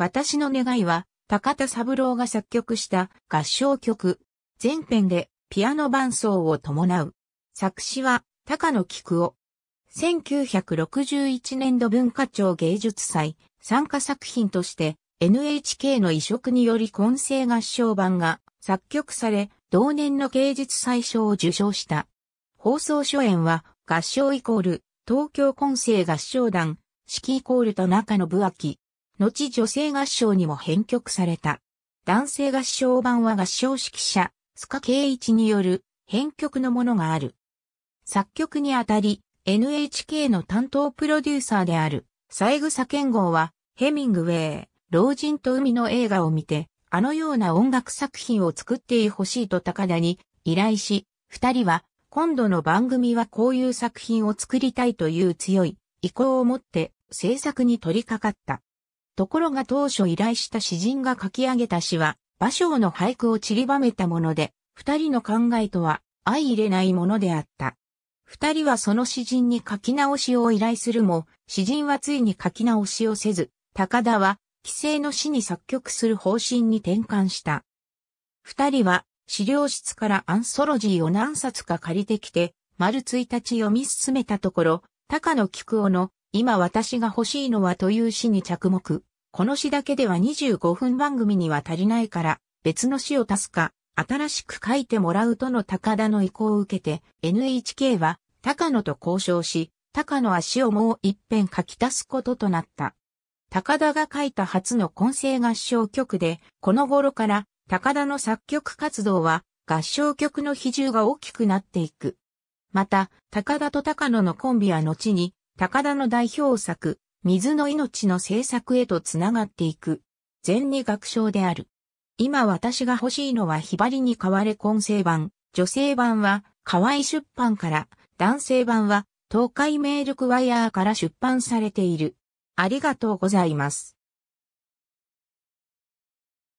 私の願いは、高田三郎が作曲した合唱曲。全編でピアノ伴奏を伴う。作詞は高野菊夫。1961年度文化庁芸術祭参加作品として NHK の移植により混声合唱版が作曲され、同年の芸術祭賞を受賞した。放送初演は合唱イコール東京混声合唱団、式イコールと中野部秋。後女性合唱にも編曲された。男性合唱版は合唱指揮者、須賀圭一による編曲のものがある。作曲にあたり、NHK の担当プロデューサーである、三枝健吾は、ヘミングウェイ、老人と海の映画を見て、あのような音楽作品を作ってほしいと高田に依頼し、二人は、今度の番組はこういう作品を作りたいという強い意向を持って制作に取り掛かった。ところが当初依頼した詩人が書き上げた詩は、芭蕉の俳句を散りばめたもので、二人の考えとは相入れないものであった。二人はその詩人に書き直しを依頼するも、詩人はついに書き直しをせず、高田は、既成の詩に作曲する方針に転換した。二人は、資料室からアンソロジーを何冊か借りてきて、丸一日読み進めたところ、高野菊夫の今私が欲しいのはという詩に着目。この詩だけでは25分番組には足りないから、別の詩を足すか、新しく書いてもらうとの高田の意向を受けて、NHK は、高野と交渉し、高野は詩をもう一遍書き足すこととなった。高田が書いた初の混声合唱曲で、この頃から高田の作曲活動は合唱曲の比重が大きくなっていく。また、高田と高野のコンビは後に高田の代表作、水の命の制作へとつながっていく。全二学章である。今私が欲しいのはひばりに変われ混成版、女性版は河合出版から、男性版は東海メールクワイヤーから出版されている。ありがとうございます。